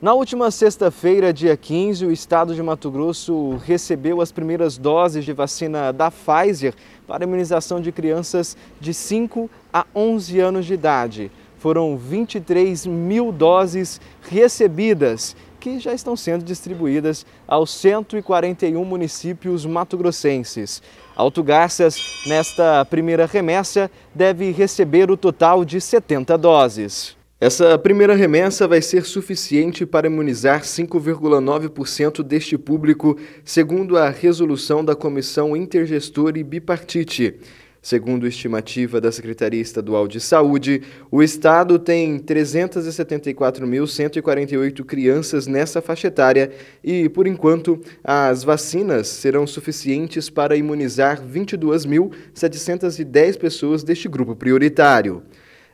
Na última sexta-feira, dia 15, o estado de Mato Grosso recebeu as primeiras doses de vacina da Pfizer para imunização de crianças de 5 a 11 anos de idade. Foram 23 mil doses recebidas, que já estão sendo distribuídas aos 141 municípios mato-grossenses. Alto Garças, nesta primeira remessa, deve receber o total de 70 doses. Essa primeira remessa vai ser suficiente para imunizar 5,9% deste público, segundo a resolução da Comissão Intergestora e Bipartite. Segundo estimativa da Secretaria Estadual de Saúde, o estado tem 374.148 crianças nessa faixa etária e, por enquanto, as vacinas serão suficientes para imunizar 22.710 pessoas deste grupo prioritário.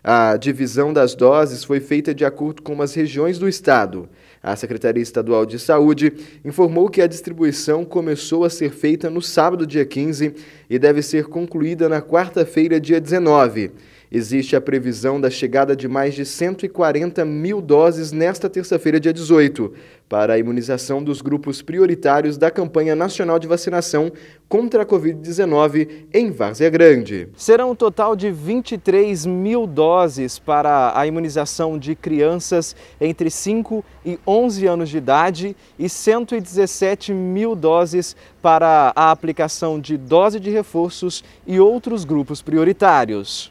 A divisão das doses foi feita de acordo com as regiões do estado. A Secretaria Estadual de Saúde informou que a distribuição começou a ser feita no sábado, dia 15, e deve ser concluída na quarta-feira, dia 19 existe a previsão da chegada de mais de 140 mil doses nesta terça-feira, dia 18, para a imunização dos grupos prioritários da campanha nacional de vacinação contra a Covid-19 em Várzea Grande. Serão um total de 23 mil doses para a imunização de crianças entre 5 e 11 anos de idade e 117 mil doses para a aplicação de dose de reforços e outros grupos prioritários.